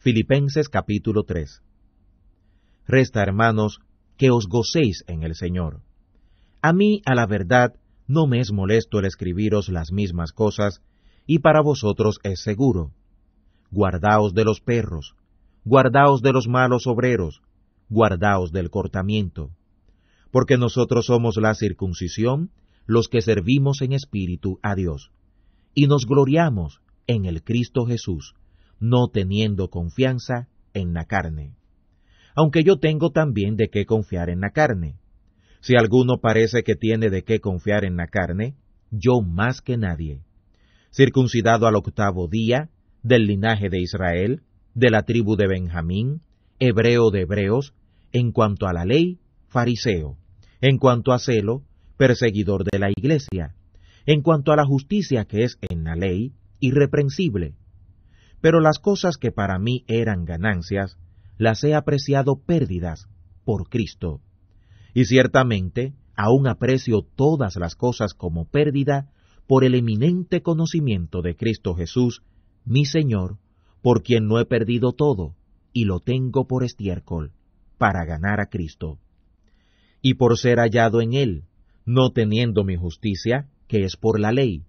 Filipenses capítulo 3. Resta, hermanos, que os gocéis en el Señor. A mí, a la verdad, no me es molesto el escribiros las mismas cosas, y para vosotros es seguro. Guardaos de los perros, guardaos de los malos obreros, guardaos del cortamiento. Porque nosotros somos la circuncisión, los que servimos en espíritu a Dios, y nos gloriamos en el Cristo Jesús, no teniendo confianza en la carne. Aunque yo tengo también de qué confiar en la carne. Si alguno parece que tiene de qué confiar en la carne, yo más que nadie. Circuncidado al octavo día, del linaje de Israel, de la tribu de Benjamín, hebreo de hebreos, en cuanto a la ley, fariseo, en cuanto a celo, perseguidor de la iglesia, en cuanto a la justicia que es en la ley, irreprensible, pero las cosas que para mí eran ganancias, las he apreciado pérdidas por Cristo. Y ciertamente, aún aprecio todas las cosas como pérdida por el eminente conocimiento de Cristo Jesús, mi Señor, por quien no he perdido todo, y lo tengo por estiércol, para ganar a Cristo. Y por ser hallado en Él, no teniendo mi justicia, que es por la ley,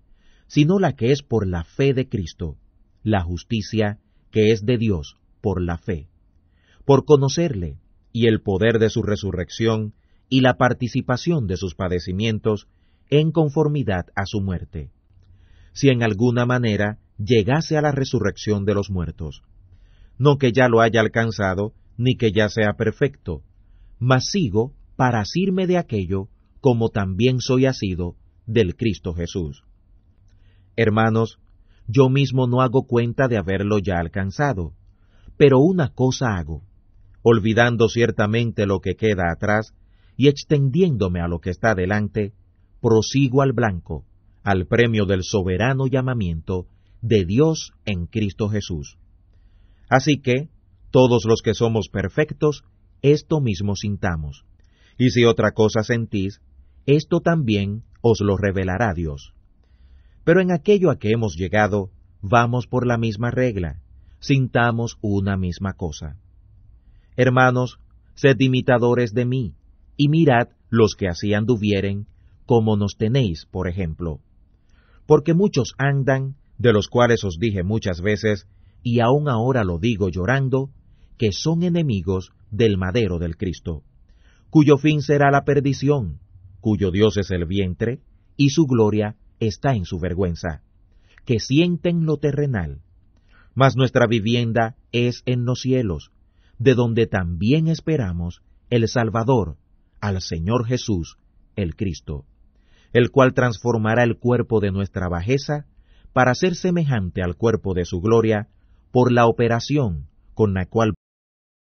sino la que es por la fe de Cristo la justicia que es de Dios por la fe, por conocerle y el poder de su resurrección y la participación de sus padecimientos en conformidad a su muerte, si en alguna manera llegase a la resurrección de los muertos, no que ya lo haya alcanzado, ni que ya sea perfecto, mas sigo para asirme de aquello como también soy asido del Cristo Jesús. Hermanos, yo mismo no hago cuenta de haberlo ya alcanzado. Pero una cosa hago, olvidando ciertamente lo que queda atrás y extendiéndome a lo que está delante, prosigo al blanco, al premio del soberano llamamiento de Dios en Cristo Jesús. Así que, todos los que somos perfectos, esto mismo sintamos. Y si otra cosa sentís, esto también os lo revelará Dios. Pero en aquello a que hemos llegado, vamos por la misma regla, sintamos una misma cosa. Hermanos, sed imitadores de mí, y mirad los que así anduvieren, como nos tenéis, por ejemplo. Porque muchos andan, de los cuales os dije muchas veces, y aún ahora lo digo llorando, que son enemigos del madero del Cristo, cuyo fin será la perdición, cuyo Dios es el vientre, y su gloria está en su vergüenza, que sienten lo terrenal. Mas nuestra vivienda es en los cielos, de donde también esperamos el Salvador, al Señor Jesús, el Cristo, el cual transformará el cuerpo de nuestra bajeza para ser semejante al cuerpo de su gloria, por la operación con la cual